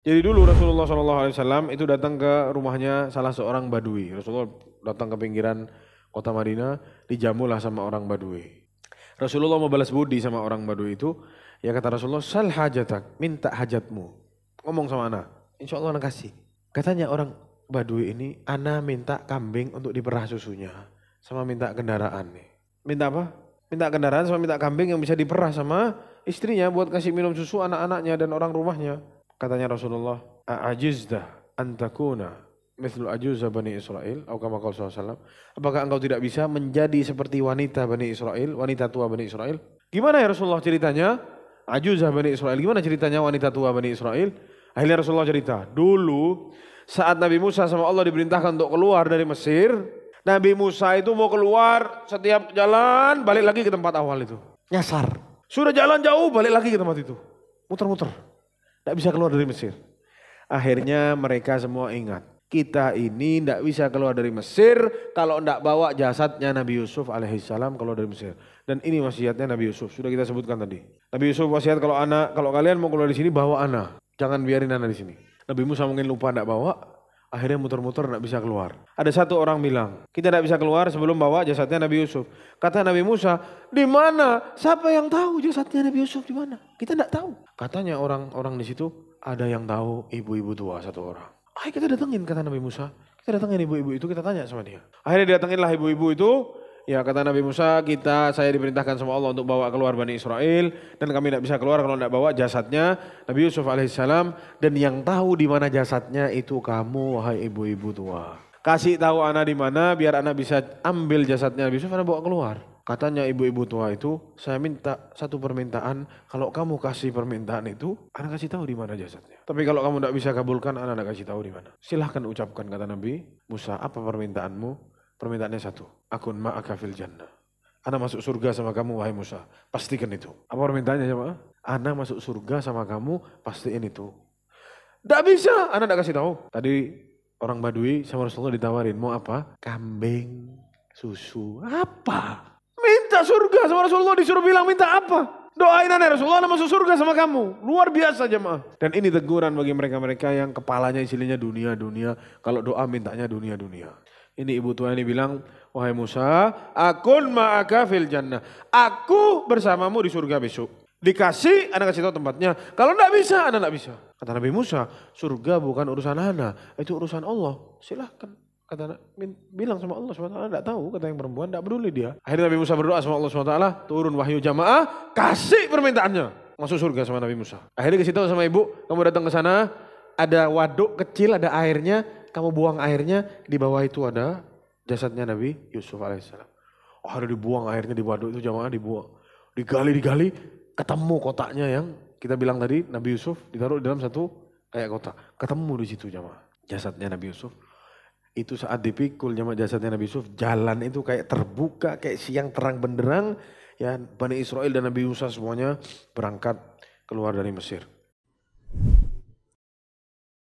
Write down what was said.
Jadi dulu Rasulullah SAW itu datang ke rumahnya salah seorang Badui. Rasulullah datang ke pinggiran kota Madinah, dijamulah sama orang Badui. Rasulullah mau balas budi sama orang Badui itu, ya kata Rasulullah, sal hajatak, minta hajatmu. Ngomong sama anak, insya Allah anak kasih. Katanya orang Badui ini, anak minta kambing untuk diperah susunya, sama minta kendaraan nih. Minta apa? Minta kendaraan sama minta kambing yang bisa diperah sama istrinya buat kasih minum susu anak-anaknya dan orang rumahnya. Katanya Rasulullah, ajizda antakuna mithlu ajuza Bani Israel?" Atau kama qala salam Apakah engkau tidak bisa menjadi seperti wanita Bani Israel, wanita tua Bani Israel? Gimana ya Rasulullah ceritanya? Ajuza Bani Israel. Gimana ceritanya wanita tua Bani Israel? Akhirnya Rasulullah cerita, dulu saat Nabi Musa sama Allah diperintahkan untuk keluar dari Mesir, Nabi Musa itu mau keluar setiap jalan balik lagi ke tempat awal itu. Nyasar. Sudah jalan jauh balik lagi ke tempat itu. Muter-muter. Tidak bisa keluar dari Mesir. Akhirnya mereka semua ingat. Kita ini tidak bisa keluar dari Mesir kalau tidak bawa jasadnya Nabi Yusuf alaihissalam keluar dari Mesir. Dan ini wasiatnya Nabi Yusuf, sudah kita sebutkan tadi. Nabi Yusuf wasiat kalau anak, kalau kalian mau keluar dari sini bawa anak. Jangan biarin anak di sini. Nabi Musa mungkin lupa tidak bawa, Akhirnya muter-muter tidak bisa keluar. Ada satu orang bilang, kita tidak bisa keluar sebelum bawa jasadnya Nabi Yusuf. Kata Nabi Musa, di mana? Siapa yang tahu jasadnya Nabi Yusuf di mana? Kita tidak tahu. Katanya orang-orang di situ ada yang tahu ibu-ibu tua satu orang. Ayo kita datengin kata Nabi Musa. Kita datengin ibu-ibu itu, kita tanya sama dia. Akhirnya datenginlah ibu-ibu itu, Ya kata Nabi Musa, kita saya diperintahkan sama Allah untuk bawa keluar Bani Israel dan kami tidak bisa keluar kalau tidak bawa jasadnya Nabi Yusuf alaihissalam dan yang tahu di mana jasadnya itu kamu wahai ibu-ibu tua. Kasih tahu anak di mana biar anak bisa ambil jasadnya Nabi Yusuf anak bawa keluar. Katanya ibu-ibu tua itu, saya minta satu permintaan, kalau kamu kasih permintaan itu, anak kasih tahu di mana jasadnya. Tapi kalau kamu tidak bisa kabulkan, anak anak kasih tahu di mana. Silahkan ucapkan kata Nabi Musa, apa permintaanmu? Permintaannya satu, akun ma'aka fil jannah. Ana masuk surga sama kamu wahai Musa, pastikan itu. Apa permintaannya sama? Ana masuk surga sama kamu, pastiin itu. Tidak bisa, Ana tidak kasih tahu. Tadi orang Badui sama Rasulullah ditawarin, mau apa? Kambing, susu, apa? Minta surga sama Rasulullah disuruh bilang minta apa? Doain anak Rasulullah masuk surga sama kamu. Luar biasa jemaah. Dan ini teguran bagi mereka-mereka yang kepalanya isinya dunia-dunia. Kalau doa mintanya dunia-dunia. Ini ibu tua ini bilang, wahai Musa, akun ma'aka fil jannah. Aku bersamamu di surga besok. Dikasih, anak kasih tahu tempatnya. Kalau enggak bisa, anak enggak bisa. Kata Nabi Musa, surga bukan urusan anak, itu urusan Allah. Silahkan. Kata anak, bilang sama Allah SWT, enggak tahu. Kata yang perempuan, enggak peduli dia. Akhirnya Nabi Musa berdoa sama Allah SWT, turun wahyu jamaah, kasih permintaannya. Masuk surga sama Nabi Musa. Akhirnya kasih tahu sama ibu, kamu datang ke sana, ada waduk kecil, ada airnya, kamu buang airnya di bawah itu ada jasadnya Nabi Yusuf alaihissalam. Oh, ada dibuang airnya di waduk itu jamaah dibuang. Digali digali ketemu kotaknya yang kita bilang tadi Nabi Yusuf ditaruh di dalam satu kayak kotak. Ketemu di situ jamaah jasadnya Nabi Yusuf. Itu saat dipikul jamaah jasadnya Nabi Yusuf jalan itu kayak terbuka kayak siang terang benderang ya Bani Israel dan Nabi Yusuf semuanya berangkat keluar dari Mesir.